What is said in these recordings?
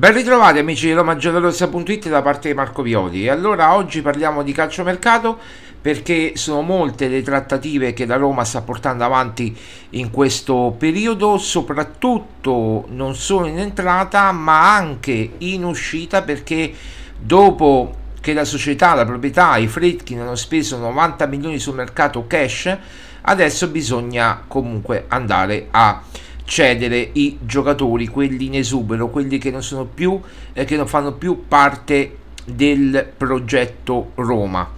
Ben ritrovati amici di RomaGiallorossa.it da parte di Marco Violi allora oggi parliamo di calciomercato perché sono molte le trattative che la Roma sta portando avanti in questo periodo soprattutto non solo in entrata ma anche in uscita perché dopo che la società, la proprietà, i Fritkin hanno speso 90 milioni sul mercato cash adesso bisogna comunque andare a cedere i giocatori, quelli in esubero, quelli che non sono più eh, che non fanno più parte del progetto Roma.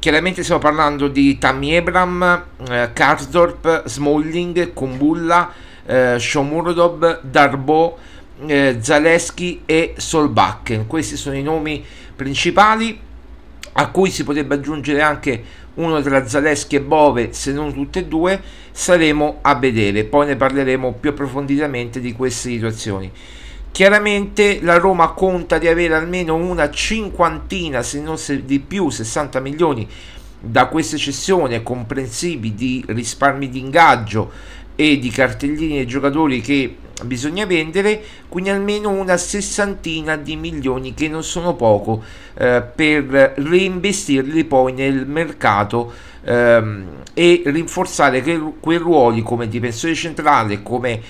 Chiaramente stiamo parlando di Tammy Ebram, eh, Karsdorp, Smalling, Kumbulla, eh, Shomurodov, Darbo, eh, Zaleschi e Solbakken. Questi sono i nomi principali a cui si potrebbe aggiungere anche uno tra Zaleschi e Bove, se non tutte e due, saremo a vedere, poi ne parleremo più approfonditamente di queste situazioni. Chiaramente la Roma conta di avere almeno una cinquantina, se non di più, 60 milioni da queste cessioni comprensivi di risparmi di ingaggio e di cartellini ai giocatori che bisogna vendere, quindi almeno una sessantina di milioni che non sono poco eh, per reinvestirli poi nel mercato ehm, e rinforzare quel, quei ruoli come difensore centrale, come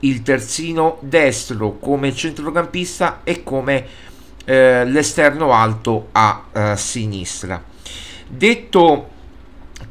il terzino destro, come centrocampista e come eh, l'esterno alto a, a eh, sinistra. Detto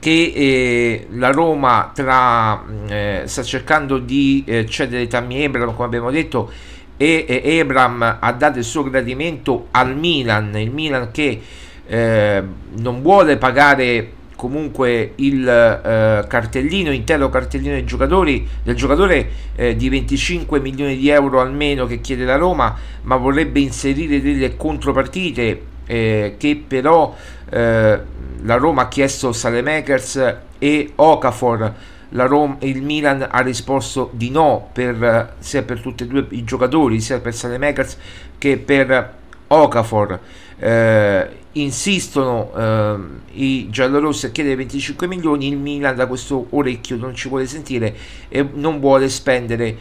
che eh, la Roma tra, eh, sta cercando di eh, cedere Tammy Ebram, come abbiamo detto, e, e Ebram ha dato il suo gradimento al Milan, il Milan che eh, non vuole pagare comunque il eh, cartellino, intero cartellino dei giocatori, del giocatore eh, di 25 milioni di euro almeno che chiede la Roma, ma vorrebbe inserire delle contropartite eh, che però eh, la Roma ha chiesto Salemekers e Okafor, Roma, il Milan ha risposto di no per, sia per tutti e due i giocatori, sia per Salemekers che per Okafor. Eh, insistono eh, i giallorossi a chiedere 25 milioni, il Milan da questo orecchio non ci vuole sentire e non vuole spendere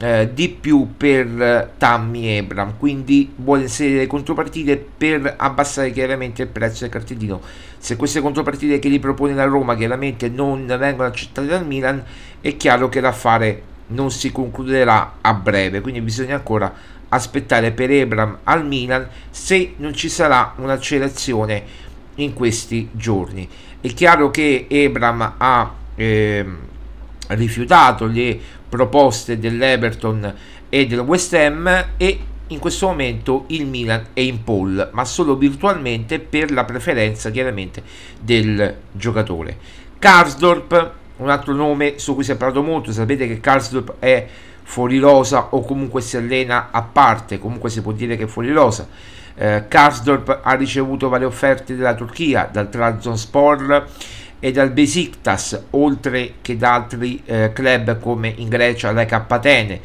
eh, di più per Tammy Ebram quindi vuole inserire contropartite per abbassare chiaramente il prezzo del cartellino se queste contropartite che gli propone la Roma chiaramente non vengono accettate dal Milan è chiaro che l'affare non si concluderà a breve quindi bisogna ancora aspettare per Ebram al Milan se non ci sarà un'accelerazione in questi giorni è chiaro che Ebram ha eh, rifiutato le proposte dell'Everton e del West Ham e in questo momento il Milan è in pole, ma solo virtualmente per la preferenza chiaramente del giocatore. Karsdorp, un altro nome su cui si è parlato molto, sapete che Karsdorp è fuori rosa o comunque si allena a parte, comunque si può dire che è fuori rosa. Eh, Karsdorp ha ricevuto varie offerte dalla Turchia, dal Trabzonspor, e dal Besiktas, oltre che da altri eh, club come in Grecia l'EK Atene.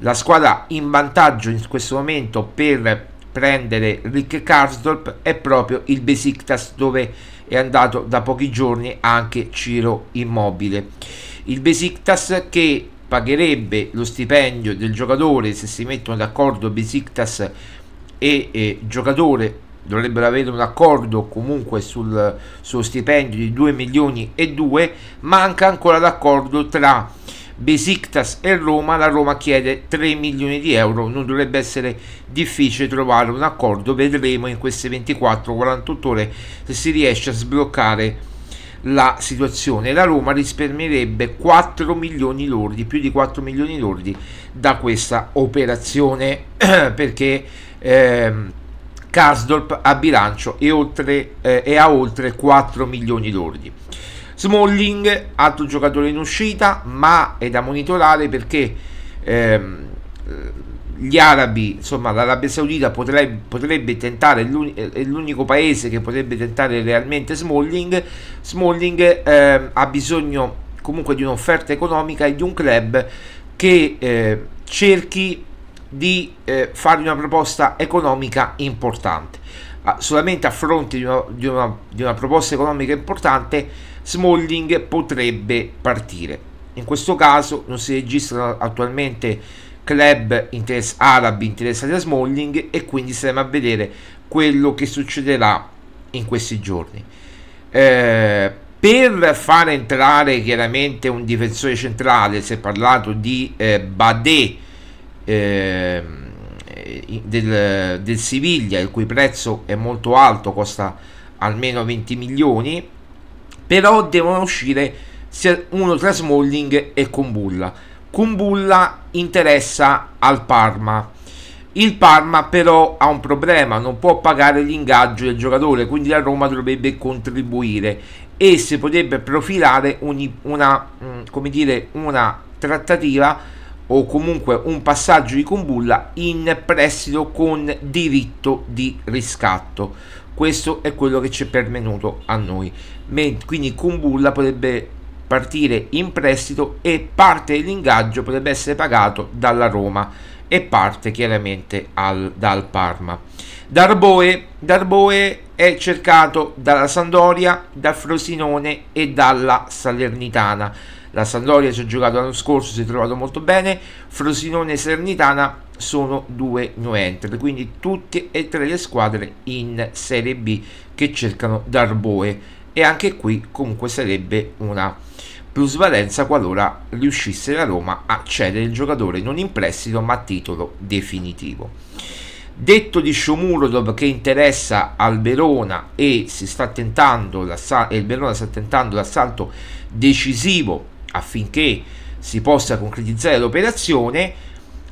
La squadra in vantaggio in questo momento per prendere Rick Karsdorp è proprio il Besiktas dove è andato da pochi giorni anche Ciro Immobile. Il Besiktas che pagherebbe lo stipendio del giocatore se si mettono d'accordo Besiktas e eh, giocatore dovrebbero avere un accordo comunque sul suo stipendio di 2 milioni e 2 manca ancora l'accordo tra Besiktas e Roma la Roma chiede 3 milioni di euro non dovrebbe essere difficile trovare un accordo vedremo in queste 24-48 ore se si riesce a sbloccare la situazione la Roma risparmierebbe 4 milioni lordi più di 4 milioni lordi da questa operazione perché ehm, Karsdorp a bilancio e, oltre, eh, e a oltre 4 milioni lordi. Smalling, altro giocatore in uscita, ma è da monitorare perché ehm, gli arabi, insomma l'Arabia Saudita potrebbe, potrebbe tentare, è l'unico paese che potrebbe tentare realmente Smalling. Smalling ehm, ha bisogno comunque di un'offerta economica e di un club che eh, cerchi di eh, fargli una proposta economica importante. Ah, solamente a fronte di una, di una, di una proposta economica importante, Smalling potrebbe partire. In questo caso non si registrano attualmente club interess arabi interessati a Smalling e quindi saremo a vedere quello che succederà in questi giorni. Eh, per far entrare chiaramente un difensore centrale, si è parlato di eh, Badet eh, del, del Siviglia, il cui prezzo è molto alto, costa almeno 20 milioni, però devono uscire uno tra Smalling e Kumbulla. Kumbulla interessa al Parma. Il Parma però ha un problema, non può pagare l'ingaggio del giocatore, quindi la Roma dovrebbe contribuire e si potrebbe profilare ogni, una, mm, dire, una trattativa o comunque un passaggio di Kumbulla in prestito con diritto di riscatto. Questo è quello che ci è pervenuto a noi. Quindi Kumbulla potrebbe partire in prestito e parte dell'ingaggio potrebbe essere pagato dalla Roma e parte chiaramente al, dal Parma. Darboe, Darboe è cercato dalla Sandoria, dal Frosinone e dalla Salernitana la Sandoria ci ha giocato l'anno scorso, si è trovato molto bene. Frosinone e Sernitana sono due no entry, quindi tutte e tre le squadre in Serie B che cercano Darboe e anche qui comunque sarebbe una plusvalenza qualora riuscisse la Roma a cedere il giocatore non in prestito ma a titolo definitivo. Detto di Shomurodov che interessa al Verona e, il Verona sta tentando l'assalto decisivo affinché si possa concretizzare l'operazione,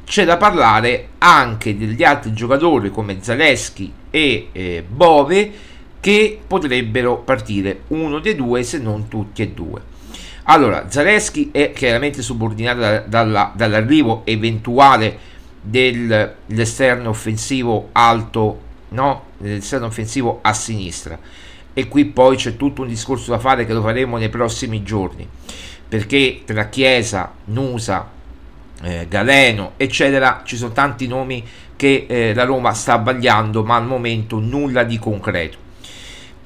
c'è da parlare anche degli altri giocatori come Zaleschi e eh, Bove che potrebbero partire uno dei due se non tutti e due. Allora, Zaleschi è chiaramente subordinato da, dalla, dall'arrivo eventuale dell'esterno offensivo alto, no? L'esterno offensivo a sinistra. E qui poi c'è tutto un discorso da fare che lo faremo nei prossimi giorni perché tra Chiesa, Nusa, eh, Galeno, eccetera, ci sono tanti nomi che eh, la Roma sta abbagliando, ma al momento nulla di concreto.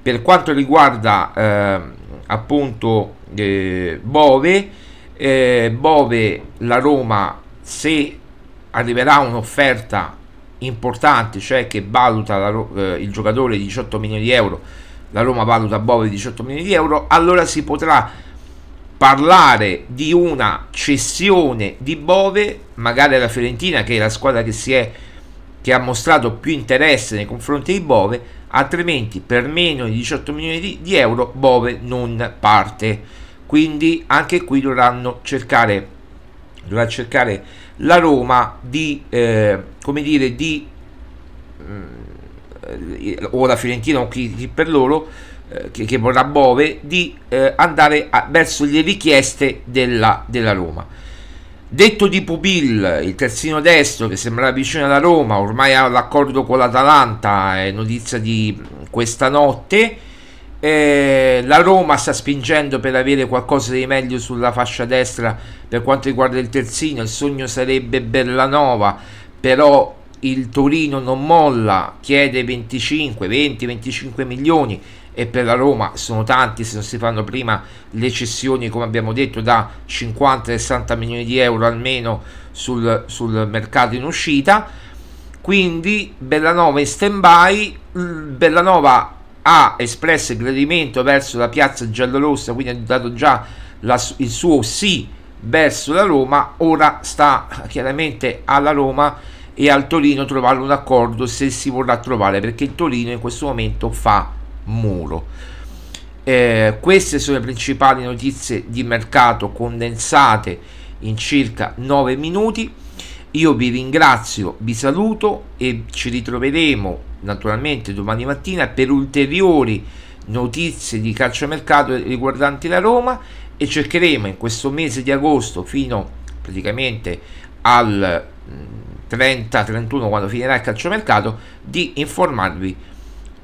Per quanto riguarda eh, appunto eh, Bove, eh, Bove, la Roma, se arriverà un'offerta importante, cioè che valuta la, eh, il giocatore 18 milioni di euro, la Roma valuta Bove 18 milioni di euro, allora si potrà parlare di una cessione di Bove, magari la Fiorentina, che è la squadra che, si è, che ha mostrato più interesse nei confronti di Bove, altrimenti per meno di 18 milioni di, di euro Bove non parte. Quindi anche qui dovranno cercare, dovrà cercare la Roma di, eh, come dire, di, mm, eh, o la Fiorentina o chi, chi per loro, eh, che, che, vorrà Bove di eh, andare a, verso le richieste della, della, Roma. Detto di Pupil, il terzino destro che sembrava vicino alla Roma, ormai ha l'accordo con l'Atalanta, è notizia di mm, questa notte. Eh, la Roma sta spingendo per avere qualcosa di meglio sulla fascia destra per quanto riguarda il terzino. Il sogno sarebbe Bellanova, però il Torino non molla, chiede 25, 20, 25 milioni e per la Roma sono tanti se non si fanno prima le cessioni come abbiamo detto da 50-60 milioni di euro almeno sul, sul mercato in uscita quindi Bellanova in stand by Bellanova ha espresso il gradimento verso la piazza giallorossa quindi ha dato già la, il suo sì verso la Roma ora sta chiaramente alla Roma e al Torino trovare un accordo se si vorrà trovare perché il Torino in questo momento fa muro. Eh, queste sono le principali notizie di mercato condensate in circa 9 minuti. Io vi ringrazio, vi saluto e ci ritroveremo naturalmente domani mattina per ulteriori notizie di calciomercato riguardanti la Roma e cercheremo in questo mese di agosto fino praticamente al 30-31 mm, quando finirà il calciomercato di informarvi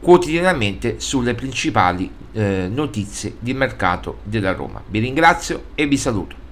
quotidianamente sulle principali eh, notizie di mercato della Roma. Vi ringrazio e vi saluto.